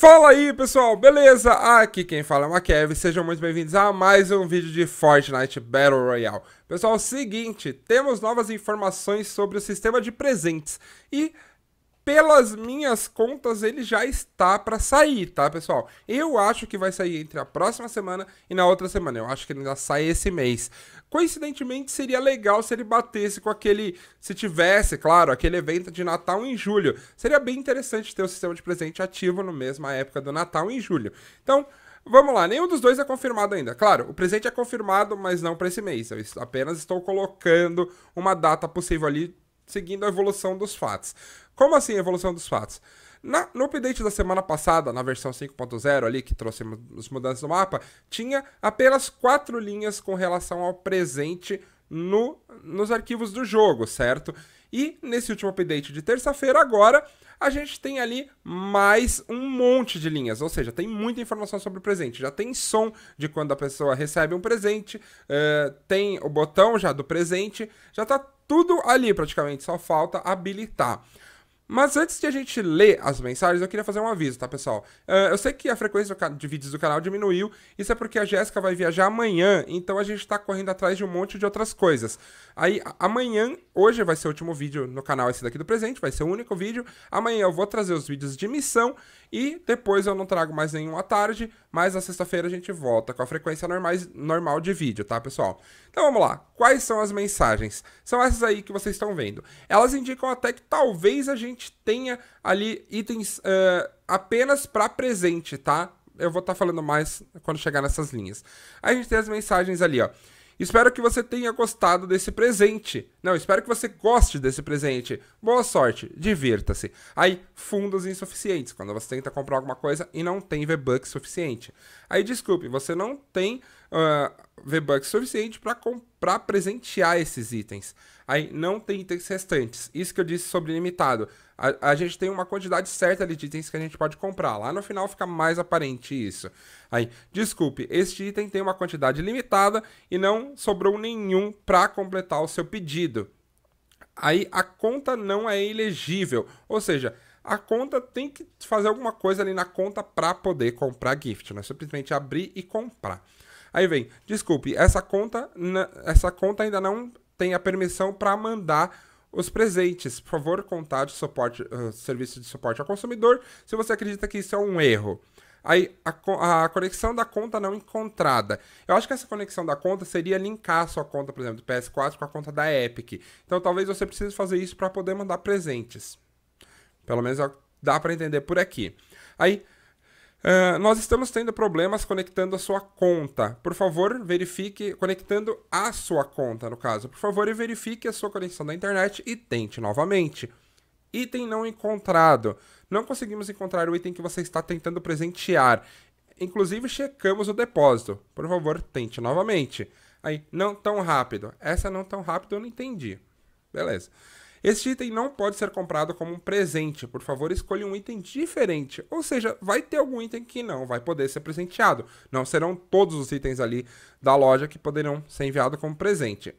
Fala aí pessoal, beleza? Aqui quem fala é o Makev, sejam muito bem-vindos a mais um vídeo de Fortnite Battle Royale. Pessoal, seguinte, temos novas informações sobre o sistema de presentes e pelas minhas contas, ele já está para sair, tá, pessoal? Eu acho que vai sair entre a próxima semana e na outra semana. Eu acho que ele ainda sai esse mês. Coincidentemente, seria legal se ele batesse com aquele. Se tivesse, claro, aquele evento de Natal em julho. Seria bem interessante ter o sistema de presente ativo na mesma época do Natal em julho. Então. Vamos lá, nenhum dos dois é confirmado ainda. Claro, o presente é confirmado, mas não para esse mês. Eu apenas estou colocando uma data possível ali seguindo a evolução dos fatos. Como assim a evolução dos fatos? Na, no update da semana passada, na versão 5.0 ali, que trouxe as mudanças do mapa, tinha apenas quatro linhas com relação ao presente no, nos arquivos do jogo, certo? E nesse último update de terça-feira, agora, a gente tem ali mais um monte de linhas, ou seja, tem muita informação sobre o presente. Já tem som de quando a pessoa recebe um presente, uh, tem o botão já do presente, já tá tudo ali praticamente, só falta habilitar. Mas antes de a gente ler as mensagens, eu queria fazer um aviso, tá, pessoal? Uh, eu sei que a frequência de vídeos do canal diminuiu, isso é porque a Jéssica vai viajar amanhã, então a gente tá correndo atrás de um monte de outras coisas. Aí, amanhã, hoje vai ser o último vídeo no canal, esse daqui do presente, vai ser o único vídeo. Amanhã eu vou trazer os vídeos de missão e depois eu não trago mais nenhum à tarde, mas na sexta-feira a gente volta com a frequência normais, normal de vídeo, tá, pessoal? Então vamos lá. Quais são as mensagens? São essas aí que vocês estão vendo. Elas indicam até que talvez a gente gente tenha ali itens uh, apenas para presente, tá? Eu vou estar tá falando mais quando chegar nessas linhas. Aí a gente tem as mensagens ali, ó. Espero que você tenha gostado desse presente. Não, espero que você goste desse presente. Boa sorte, divirta-se. Aí, fundos insuficientes, quando você tenta comprar alguma coisa e não tem V-Bucks suficiente. Aí, desculpe, você não tem uh, ah, V-Bucks suficiente para comprar, presentear esses itens. Aí não tem itens restantes. Isso que eu disse sobre limitado. A, a, gente tem uma quantidade certa de itens que a gente pode comprar. Lá no final fica mais aparente isso. Aí, desculpe, este item tem uma quantidade limitada e não sobrou nenhum para completar o seu pedido. Aí a conta não é elegível, ou seja, a conta tem que fazer alguma coisa ali na conta para poder comprar gift, não é simplesmente abrir e comprar. Aí vem, desculpe, essa conta, essa conta ainda não tem a permissão para mandar os presentes. Por favor, contate suporte, uh, serviço de suporte ao consumidor se você acredita que isso é um erro. Aí, a, a, conexão da conta não encontrada. Eu acho que essa conexão da conta seria linkar a sua conta, por exemplo, do PS4 com a conta da Epic. Então, talvez você precise fazer isso para poder mandar presentes. Pelo menos é dá para entender por aqui. Aí, é, nós estamos tendo problemas conectando a sua conta. Por favor, verifique conectando a sua conta, no caso. Por favor, e verifique a sua conexão da internet e tente novamente. Item não encontrado. Não conseguimos encontrar o item que você está tentando presentear. Inclusive, checamos o depósito. Por favor, tente novamente. Aí, não tão rápido. Essa não tão rápido eu não entendi. Beleza. Este item não pode ser comprado como um presente. Por favor, escolha um item diferente. Ou seja, vai ter algum item que não vai poder ser presenteado. Não serão todos os itens ali da loja que poderão ser enviados como presente.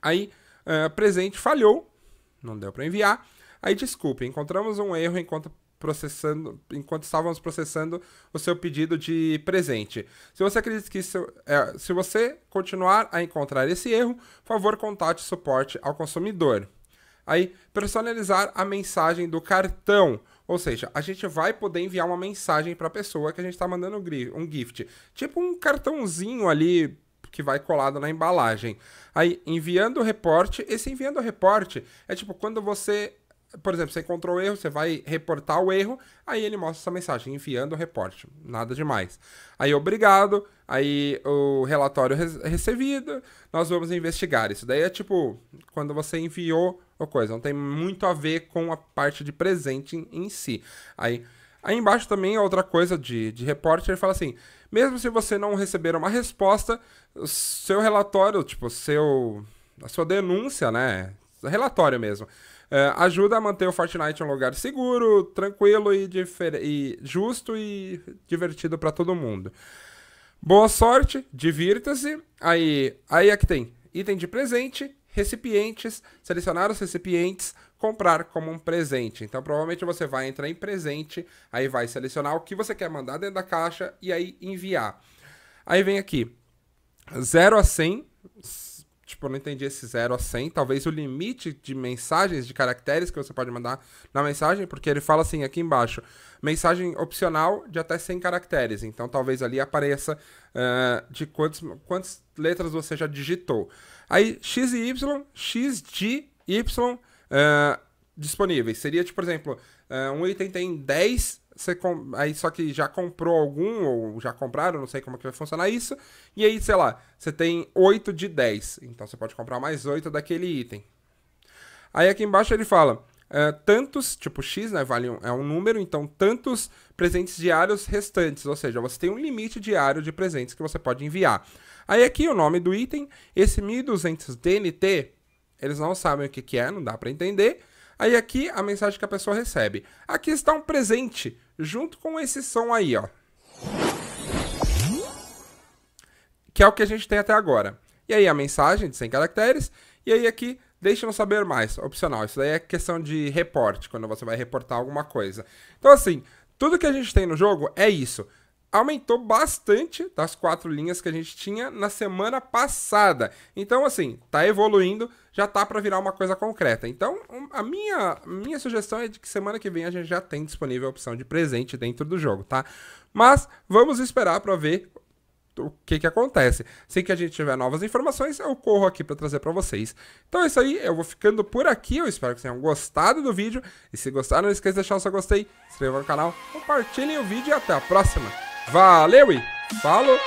Aí, uh, presente falhou, não deu para enviar. Aí, desculpe, encontramos um erro enquanto processando, enquanto estávamos processando o seu pedido de presente. Se você acredita que isso, é, se você continuar a encontrar esse erro, por favor contate suporte ao consumidor aí personalizar a mensagem do cartão. Ou seja, a gente vai poder enviar uma mensagem para a pessoa que a gente está mandando um gift. Tipo um cartãozinho ali que vai colado na embalagem. Aí, enviando o reporte, esse enviando o reporte é tipo quando você por exemplo, você encontrou o erro, você vai reportar o erro, aí ele mostra essa mensagem, enviando o reporte, nada demais. Aí, obrigado, aí o relatório recebido, nós vamos investigar. Isso daí é tipo, quando você enviou a coisa, não tem muito a ver com a parte de presente em si. Aí, aí embaixo também é outra coisa de, de reporte, ele fala assim, mesmo se você não receber uma resposta, o seu relatório, tipo, seu, a sua denúncia, né, relatório mesmo, é, ajuda a manter o Fortnite um lugar seguro, tranquilo e, e justo e divertido para todo mundo. Boa sorte, divirta-se. Aí, aí é que tem item de presente, recipientes, selecionar os recipientes, comprar como um presente. Então, provavelmente você vai entrar em presente, aí vai selecionar o que você quer mandar dentro da caixa e aí enviar. Aí vem aqui, 0 a 100, tipo, eu não entendi esse 0 a 100. Talvez o limite de mensagens, de caracteres que você pode mandar na mensagem, porque ele fala assim aqui embaixo: mensagem opcional de até 100 caracteres. Então talvez ali apareça uh, de quantos, quantas letras você já digitou. Aí X e Y, X de Y uh, disponíveis. Seria, tipo, por exemplo, uh, um item tem 10 você com... aí só que já comprou algum, ou já compraram, não sei como é que vai funcionar isso. E aí, sei lá, você tem 8 de 10. Então você pode comprar mais 8 daquele item. Aí aqui embaixo ele fala. É, tantos, tipo X, né, vale um, é um número, então tantos presentes diários restantes, ou seja, você tem um limite diário de presentes que você pode enviar. Aí aqui o nome do item, esse 1200 DNT, eles não sabem o que, que é, não dá para entender, Aí aqui a mensagem que a pessoa recebe. Aqui está um presente, junto com esse som aí, ó. Que é o que a gente tem até agora. E aí a mensagem de 100 caracteres, e aí aqui deixa eu saber mais, opcional. Isso daí é questão de reporte, quando você vai reportar alguma coisa. Então assim, tudo que a gente tem no jogo é isso aumentou bastante das quatro linhas que a gente tinha na semana passada. Então, assim, tá evoluindo, já tá para virar uma coisa concreta. Então, a minha, minha sugestão é de que semana que vem a gente já tem disponível a opção de presente dentro do jogo, tá? Mas vamos esperar para ver o que que acontece. Assim que a gente tiver novas informações, eu corro aqui para trazer para vocês. Então é isso aí, eu vou ficando por aqui, eu espero que tenham gostado do vídeo, e se gostaram, não esqueça de deixar o seu gostei, se inscreva no canal, compartilhem o vídeo e até a próxima! Valeu e falou!